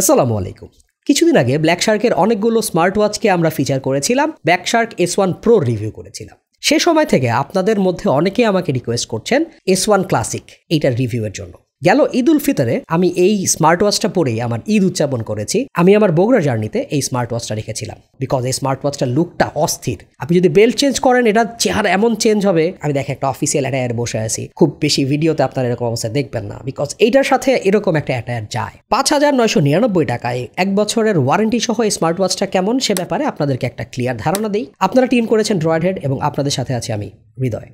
আসসালামু আলাইকুম কিছুদিন আগে ব্ল্যাক শার্কের অনেকগুলো স্মার্ট ওয়াচকে আমরা ফিচার করেছিলাম Black Shark S one Pro review করেছিলাম সে সময় থেকে আপনাদের মধ্যে অনেকেই আমাকে রিকোয়েস্ট করছেন এস ওয়ান ক্লাসিক এইটার রিভিউয়ের জন্য গেল ঈদ উল ফিতরে আমি এই স্মার্ট ওয়াচটা পরেই আমার ঈদ উদযাপন করেছি আমি আমার বগুড়া জার্নিতে এই স্মার্ট ওয়াচটা রেখেছিলাম বিকজ এই স্মার্ট ওয়াচটার লুকটা অস্থির আপনি যদি বেল্ট চেঞ্জ করেন এটা চেহারা এমন চেঞ্জ হবে আমি দেখে একটা অফিসিয়াল অ্যাটায়ার বসে আছি খুব বেশি ভিডিওতে আপনারা এরকম অবস্থা দেখবেন না বিকজ এইটার সাথে এরকম একটা অ্যাটায়ার যায় পাঁচ হাজার নয়শো নিরানব্বই টাকায় এক বছরের ওয়ারেন্টি সহ এই স্মার্ট ওয়াচটা কেমন সে ব্যাপারে আপনাদেরকে একটা ক্লিয়ার ধারণা দিই আপনারা টিম করেছেন ড্রয়েড হেড এবং আপনাদের সাথে আছে আমি হৃদয়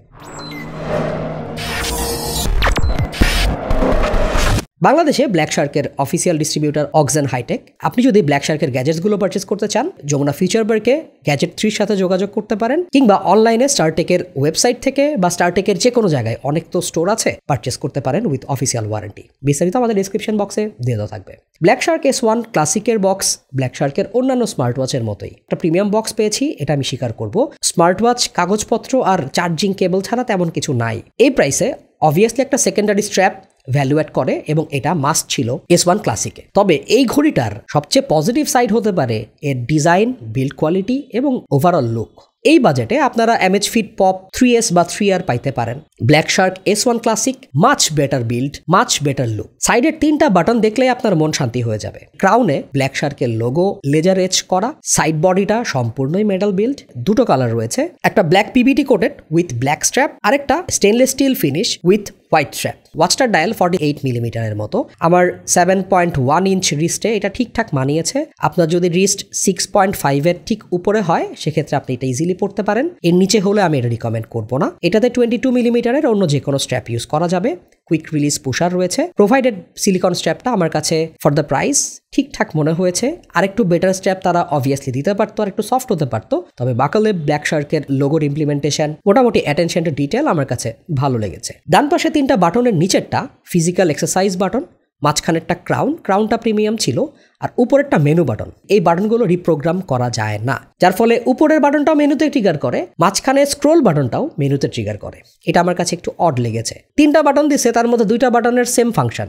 বাংলাদেশে ব্ল্যাক শার্কের অফিসিয়াল ডিস্ট্রিবিউটার অক্সেন হাইটেক আপনি যদি ব্ল্যাক শার্কের গ্যাজেটসগুলো পারচেস করতে চান যমুনা ফিউচারবার্কে গ্যাজেট থ্রির সাথে যোগাযোগ করতে পারেন কিংবা অনলাইনে স্টারটেকের ওয়েবসাইট থেকে বা স্টারটেকের যে কোনো জায়গায় অনেক তো স্টোর আছে পারচেস করতে পারেন উইথ অফিসিয়াল ওয়ারেন্টি বিস্তারিত আমাদের ডিসক্রিপশন বক্সে দিয়ে দেওয়া থাকবে ব্ল্যাক শার্ক এস ওয়ান ক্লাসিকের বক্স ব্ল্যাক শার্কের অন্যান্য স্মার্ট ওয়াচের মতোই একটা প্রিমিয়াম বক্স পেয়েছি এটা আমি স্বীকার করব স্মার্ট ওয়াচ কাগজপত্র আর চার্জিং কেবল ছাড়া তেমন কিছু নাই এই প্রাইসে অবভিয়াসলি একটা সেকেন্ডারি স্ট্র্যাপ ভ্যালুয়েট করে এবং এটা মাস্ট ছিল এস ওয়ান ক্লাসিকে তবে এই ঘড়িটার সবচেয়ে পজিটিভ সাইড হতে পারে এর ডিজাইন বিল্ড কোয়ালিটি এবং ওভারঅল লুক এই বাজেটে আপনারা Amazfit Pop three S বা থ্রি আর পাইতে পারেন Black Shark S one Classic much better build much better look সাইডের তিনটা বাটন দেখলে আপনার মন শান্তি হয়ে যাবে ক্রাউনে ব্ল্যাক শার্কের লোগো লেজার এজ করা সাইড বডিটা সম্পূর্ণই মেটাল বিল্ড দুটো কালার রয়েছে একটা black PBT coated with black strap আরেকটা stainless steel finish with white strap ওয়াচটার ডায়াল ফর্টি এইট মিলিমিটারের মতো আমার সেভেন পয়েন্ট ওয়ান ইঞ্চ রিস্টে এটা ঠিকঠাক মানিয়েছে আপনার যদি রিস্ট সিক্স পয়েন্ট ফাইভের ঠিক উপরে হয় সেক্ষেত্রে আপনি এটা ইজিলি পড়তে পারেন এর নিচে হলে আমি এটা রিকমেন্ড করবো না এটাতে টোয়েন্টি টু মিলিমিটারের অন্য যে কোনো স্ট্র্যাপ ইউজ করা যাবে কুইক রিলিজ পোশার রয়েছে প্রোভাইডেড সিলিকন স্ট্র্যাপটা আমার কাছে ফর দ্য প্রাইস ঠিকঠাক মনে হয়েছে আরেকটু বেটার স্ট্র্যাপ তারা অবভিয়াসলি দিতে পারতো আর একটু সফট হতে পারতো তবে বাকালে ব্ল্যাক শার্কের লোগোর ইমপ্লিমেন্টেশন মোটামুটি অ্যাটেনশন টু ডিটেল আমার কাছে ভালো লেগেছে ডান পাশে তিনটা বাটনের নিচেরটা ফিজিক্যাল এক্সারসাইজ বাটন মাঝখানেরটা ক্রাউন ক্রাউনটা প্রিমিয়াম ছিল আর উপরেরটা মেনু বাটন এই বাটনগুলো রিপ্রোগ্রাম করা যায় না যার ফলে উপরের বাটনটাও মেনুতে ট্রিগার করে মাঝখানে স্ক্রোল বাটনটাও মেনুতে ট্রিগার করে এটা আমার কাছে একটু অড লেগেছে তিনটা বাটন দিছে তার মধ্যে দুইটা বাটনের সেম ফাংশন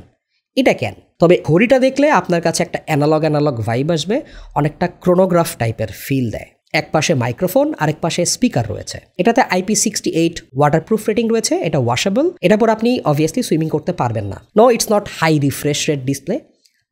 এটা কেন তবে ঘড়িটা দেখলে আপনার কাছে একটা অ্যানালগ অ্যানালগ ভাইব আসবে অনেকটা ক্রোনোগ্রাফ টাইপের ফিল দেয় এক পাশে মাইক্রোফোন আরেক পাশে স্পিকার রয়েছে এটাতে IP sixty eight waterproof rating রয়েছে এটা ওয়াশেবল এটা পর আপনি অবভিয়াসলি সুইমিং করতে পারবেন না no it's not high refresh rate display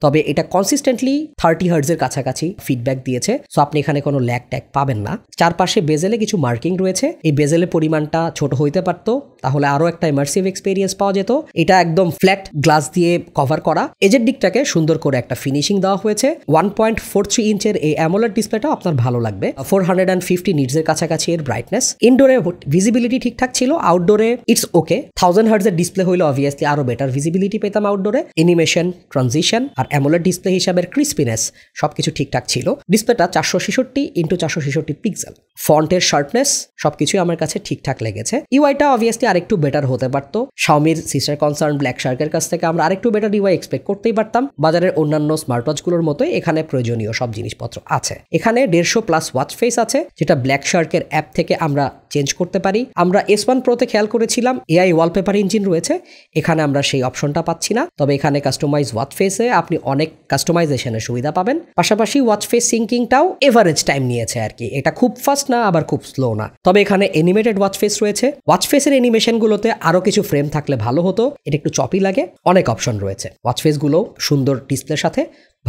তবে এটা কনসিস্টেন্টলি থার্টি হার্ডসের কাছাকাছি ফিডব্যাক দিয়েছে সো আপনি এখানে কোনো ল্যাক ট্যাক পাবেন না চারপাশে বেজেলে কিছু মার্কিং রয়েছে এই বেজেলের পরিমাণটা ছোট হইতে পারত তাহলে আরও একটা ইমার্সিভ এক্সপিরিয়েন্স পাওয়া যেত এটা একদম ফ্ল্যাট গ্লাস দিয়ে কভার করা এজের দিকটাকে সুন্দর করে একটা ফিনিশিং দেওয়া হয়েছে ওয়ান পয়েন্ট ফোর থ্রি ইঞ্চের এই অ্যামোলার ডিসপ্লেটা আপনার ভালো লাগবে ফোর হান্ড্রেড অ্যান্ড ফিফটি নিটসের কাছাকাছি এর ব্রাইটনেস ইনডোরে ভিজিবিলিটি ঠিকঠাক ছিল আউটডোরে ইটস ওকে থাউজেন্ড হার্ডসের ডিসপ্লে হইলে অবভিয়াসলি আরও বেটার ভিজিবিলিটি পেতাম আউটডোরে এনিমেশন ট্রানজিশন আর অ্যামোলার ডিসপ্লে হিসাবের ক্রিসপিনেস সব কিছু ঠিকঠাক ছিল ডিসপ্লেটা চারশো ছেষট্টি ইন্টু চারশো ছেষট্টি পিক্সেল ফন্টের শার্পনেস সব কিছুই আমার কাছে ঠিকঠাক লেগেছে ইউআইটা e অবভিয়াসলি আরেকটু বেটার হতে পারতো শাওমির সিস্টার কনসার্ন ব্ল্যাক শার্কের কাছ থেকে আমরা আরেকটু বেটার ইউআই এক্সপেক্ট করতেই পারতাম বাজারের অন্যান্য স্মার্ট ওয়াচগুলোর মতোই এখানে প্রয়োজনীয় সব জিনিসপত্র আছে এখানে দেড়শো প্লাস ওয়াচ ফেস আছে যেটা ব্ল্যাক শার্কের অ্যাপ থেকে আমরা চেঞ্জ করতে পারি আমরা এস ওয়ান প্রোতে খেয়াল করেছিলাম এআই ওয়ালপেপার ইঞ্জিন রয়েছে এখানে আমরা সেই অপশনটা পাচ্ছি না তবে এখানে কাস্টমাইজ ওয়াচ ফেসে আপনি অনেক কাস্টমাইজেশনের সুবিধা পাবেন পাশাপাশি ওয়াচ ফেস সিঙ্কিংটাও এভারেজ টাইম নিয়েছে আর কি এটা খুব ফাস্ট না আবার খুব স্লো না তবে এখানে এনিমেটেড ওয়াচ ফেস রয়েছে ওয়াচ ফেসের এনিমেশনগুলোতে আরও কিছু ফ্রেম থাকলে ভালো হতো এটা একটু চপি লাগে অনেক অপশন রয়েছে ওয়াচ ফেসগুলো সুন্দর ডিসপ্লের সাথে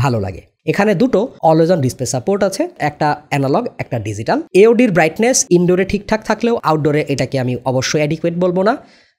ভালো লাগে এখানে দুটো অলওয়েজ ডিসপ্লে সাপোর্ট আছে একটা অ্যানালগ একটা ডিজিটাল এওডির ব্রাইটনেস ইনডোরে ঠিকঠাক থাকলেও আউটডোরে এটাকে আমি অবশ্যই অ্যাডিকুয়েট বলবো না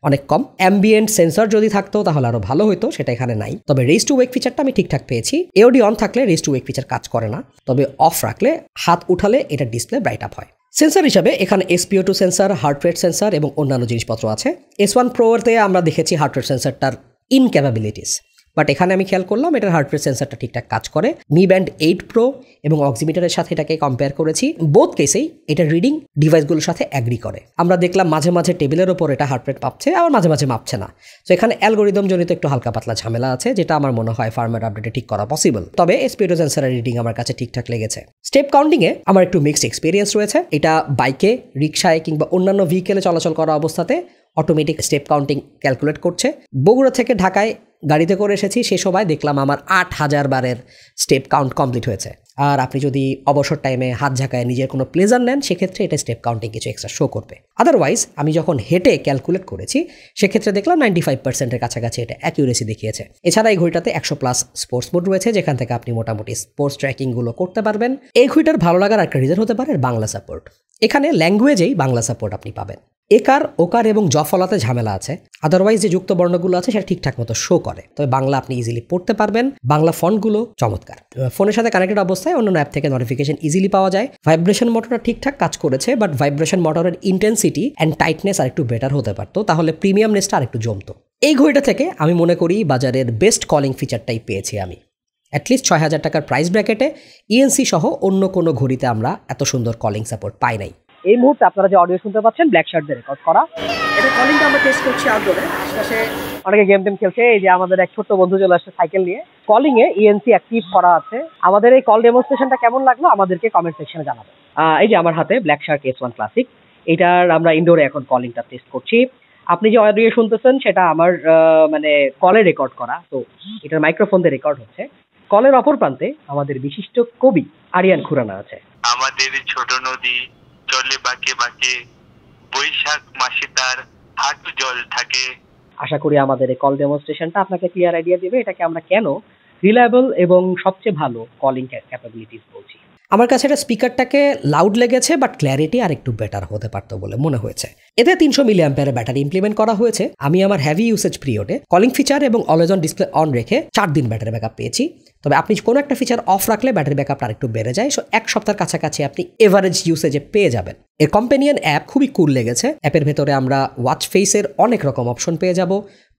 অনেক কম অ্যাম্বিয়েন্ট সেন্সর যদি থাকতো তাহলে আরও ভালো হতো সেটা এখানে নাই তবে রেস টু ওয়েক ফিচারটা আমি ঠিকঠাক পেয়েছি এওডি অন থাকলে রেস টু ওয়েক ফিচার কাজ করে না তবে অফ রাখলে হাত উঠালে এটা ডিসপ্লে ব্রাইট আপ হয় সেন্সার হিসাবে এখানে SpO two sensor heart rate sensor এবং অন্যান্য জিনিসপত্র আছে এস ওয়ান প্রোতে আমরা দেখেছি হার্ট রেট সেন্সারটার ইনক্যাপাবিলিটিস বাট এখানে আমি খেয়াল করলাম এটার হার্ট রেট সেন্সারটা ঠিকঠাক কাজ করে মি ব্যান্ড এইট প্রো এবং অক্সিমিটারের সাথে এটাকে কম্পেয়ার করেছি বোধ কেসেই এটা রিডিং ডিভাইসগুলোর সাথে অ্যাগ্রি করে আমরা দেখলাম মাঝে মাঝে টেবিলের ওপর এটা হার্ট রেট মাপছে আবার মাঝে মাঝে মাপছে না তো এখানে অ্যালগোরিদম জনিত একটু হালকা পাতলা ঝামেলা আছে যেটা আমার মনে হয় ফার্মার আপডেটে ঠিক করা পসিবল তবে স্পিডো সেন্সারের রিডিং আমার কাছে ঠিকঠাক লেগেছে স্টেপ কাউন্টিংয়ে আমার একটু মিক্সড এক্সপিরিয়েন্স রয়েছে এটা বাইকে রিক্সায় কিংবা অন্যান্য ভেহিকেলে চলাচল করা অবস্থাতে অটোমেটিক স্টেপ কাউন্টিং ক্যালকুলেট করছে বগুড়া থেকে ঢাকায় গাড়িতে করে এসেছি সে সময় দেখলাম আমার আট হাজার বারের স্টেপ কাউন্ট কমপ্লিট হয়েছে আর আপনি যদি অবসর টাইমে হাত ঝাঁকায় নিজের কোনো প্লেজার নেন সেক্ষেত্রে এটা স্টেপ কাউন্টিং কিছু এক্সট্রা শো করবে আদারওয়াইজ আমি যখন হেঁটে ক্যালকুলেট করেছি সেক্ষেত্রে দেখলাম নাইনটি ফাইভ পার্সেন্টের কাছাকাছি এটা অ্যাকিউরেসি দেখিয়েছে এছাড়া এই ঘড়িটাতে একশো প্লাস স্পোর্টস মোড রয়েছে যেখান থেকে আপনি মোটামুটি স্পোর্টস ট্র্যাকিংগুলো করতে পারবেন এই ঘড়িটার ভালো লাগার একটা রিজন হতে পারে বাংলা সাপোর্ট এখানে ল্যাঙ্গুয়েজেই বাংলা সাপোর্ট আপনি পাবেন একার ওকার এবং জফলাতে ঝামেলা আছে আদারওয়াইজ যে যুক্ত বর্ণগুলো আছে সেটা ঠিকঠাক মতো শো করে তবে বাংলা আপনি ইজিলি পড়তে পারবেন বাংলা ফন্টগুলো চমৎকার ফোনের সাথে কানেক্টেড অবস্থায় অন্য অ্যাপ থেকে নোটিফিকেশন ইজিলি পাওয়া যায় ভাইব্রেশন মোটরটা ঠিকঠাক কাজ করেছে বাট ভাইব্রেশন মোটরের ইন্টেন্সিটি অ্যান্ড টাইটনেস আর একটু বেটার হতে পারতো তাহলে নেসটা আর একটু জমতো এই ঘড়িটা থেকে আমি মনে করি বাজারের বেস্ট কলিং ফিচারটাই পেয়েছি আমি অ্যাটলিস্ট ছয় হাজার টাকার প্রাইস ব্র্যাকেটে ইএনসি সহ অন্য কোনো ঘড়িতে আমরা এত সুন্দর কলিং সাপোর্ট পাই নাই এই মুহূর্তে আপনারা যে অডিও শুনতে পাচ্ছেন ব্ল্যাক শার্টদের রেকর্ড করা এটা কলিংটা আমরা টেস্ট করছি আউটডোরে আশপাশে অনেকে গেম টেম খেলছে এই যে আমাদের এক ছোট্ট বন্ধু চলে আসছে সাইকেল নিয়ে কলিং এ ইএনসি অ্যাক্টিভ করা আছে আমাদের এই কল ডেমনস্ট্রেশনটা কেমন লাগলো আমাদেরকে কমেন্ট সেকশনে জানাবে এই যে আমার হাতে Black Shark S one Classic এটার আমরা ইনডোরে এখন কলিংটা টেস্ট করছি আপনি যে অডিও শুনতেছেন সেটা আমার মানে কলে রেকর্ড করা তো এটার মাইক্রোফোন দিয়ে রেকর্ড হচ্ছে কলের অপর প্রান্তে আমাদের বিশিষ্ট কবি আরিয়ান খুরানা আছে আমাদের ছোট নদী জলে বাঁকে বাঁকে বৈশাখ মাসে তার হাঁটু জল থাকে আশা করি আমাদের এই কল ডেমনস্ট্রেশনটা আপনাকে ক্লিয়ার আইডিয়া দেবে এটাকে আমরা কেন রিলায়েবল এবং সবচেয়ে ভালো কলিং ক্যাপাবিলিটিস বলছি আমার কাছে এটা স্পিকারটাকে লাউড লেগেছে বাট ক্ল্যারিটি আর একটু বেটার হতে পারতো বলে মনে হয়েছে এতে তিনশো মিলি ব্যাটারি ইমপ্লিমেন্ট করা হয়েছে আমি আমার হ্যাভি ইউসেজ পিরিয়ডে কলিং ফিচার এবং অলেজন ডিসপ্লে অন রেখে চার দিন ব্যাটারি ব্যাকআপ পেয়েছি তবে আপনি কোনো একটা ফিচার অফ রাখলে ব্যাটারি ব্যাকআপটা আরেকটু বেড়ে যায় সো এক সপ্তাহের কাছাকাছি আপনি এভারেজ ইউসেজে পেয়ে যাবেন এর কম্পেনিয়ান অ্যাপ খুবই কুল লেগেছে অ্যাপের ভেতরে আমরা ওয়াচ ফেসের অনেক রকম অপশন পেয়ে যাব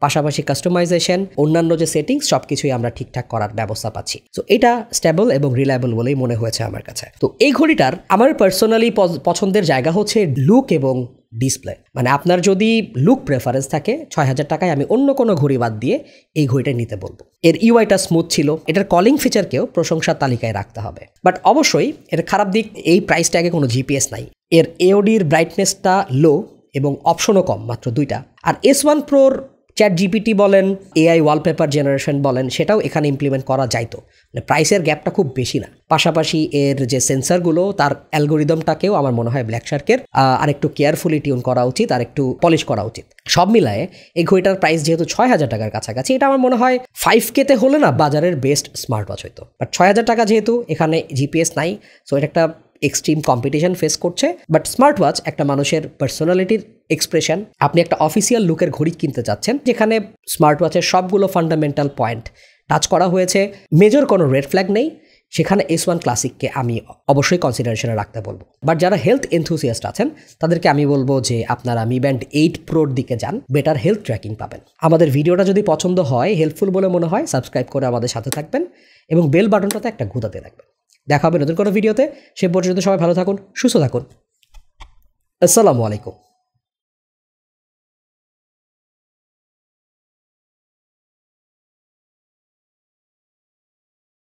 পাশাপাশি কাস্টমাইজেশন অন্যান্য যে সেটিংস সব কিছুই আমরা ঠিকঠাক করার ব্যবস্থা পাচ্ছি তো এটা স্টেবল এবং রিলায়েবল বলেই মনে হয়েছে আমার কাছে তো এই ঘড়িটার আমার পার্সোনালি পছন্দের জায়গা হচ্ছে লুক এবং ডিসপ্লে মানে আপনার যদি লুক প্রেফারেন্স থাকে ছয় হাজার টাকায় আমি অন্য কোনো ঘড়ি বাদ দিয়ে এই ঘড়িটা নিতে বলবো এর ইউআইটা e স্মুথ ছিল এটার কলিং ফিচারকেও প্রশংসার তালিকায় রাখতে হবে বাট অবশ্যই এর খারাপ দিক এই প্রাইস ট্যাগে কোনো জিপিএস নাই এর এওডির ব্রাইটনেসটা লো এবং অপশনও কম মাত্র দুইটা আর এস ওয়ান প্রোর চ্যাট জিপিটি বলেন এআই ওয়ালপেপার জেনারেশন বলেন সেটাও এখানে ইমপ্লিমেন্ট করা যাইতো মানে প্রাইসের গ্যাপটা খুব বেশি না পাশাপাশি এর যে সেন্সারগুলো তার অ্যালগোরিদমটাকেও আমার মনে হয় ব্ল্যাক শার্কের আর একটু কেয়ারফুলি টিউন করা উচিত আর একটু পলিশ করা উচিত সব মিলায়ে এই ঘড়িটার প্রাইস যেহেতু ছয় হাজার টাকার কাছাকাছি এটা আমার মনে হয় ফাইভ কেতে হলে না বাজারের বেস্ট স্মার্ট ওয়াচ হইতো বাট ছয় হাজার টাকা যেহেতু এখানে জিপিএস নাই সো এটা একটা এক্সট্রিম কম্পিটিশন ফেস করছে বাট স্মার্ট ওয়াচ একটা মানুষের পার্সোনালিটির এক্সপ্রেশন আপনি একটা অফিসিয়াল লুকের ঘড়ি কিনতে চাচ্ছেন যেখানে স্মার্ট ওয়াচের সবগুলো ফান্ডামেন্টাল পয়েন্ট টাচ করা হয়েছে মেজর কোনো রেড ফ্ল্যাগ নেই সেখানে এস ওয়ান ক্লাসিককে আমি অবশ্যই কনসিডারেশনে রাখতে বলবো বাট যারা হেলথ এনথুসিয়াস্ট আছেন তাদেরকে আমি বলবো যে আপনারা মি ব্যান্ড এইট প্রোর দিকে যান বেটার হেলথ ট্র্যাকিং পাবেন আমাদের ভিডিওটা যদি পছন্দ হয় হেল্পফুল বলে মনে হয় সাবস্ক্রাইব করে আমাদের সাথে থাকবেন এবং বেল বাটনটাতে একটা গুদাতে থাকবেন দেখা হবে নতুন কোনো ভিডিওতে সে পর্যন্ত সবাই ভালো থাকুন সুস্থ থাকুন আসসালামু আলাইকুম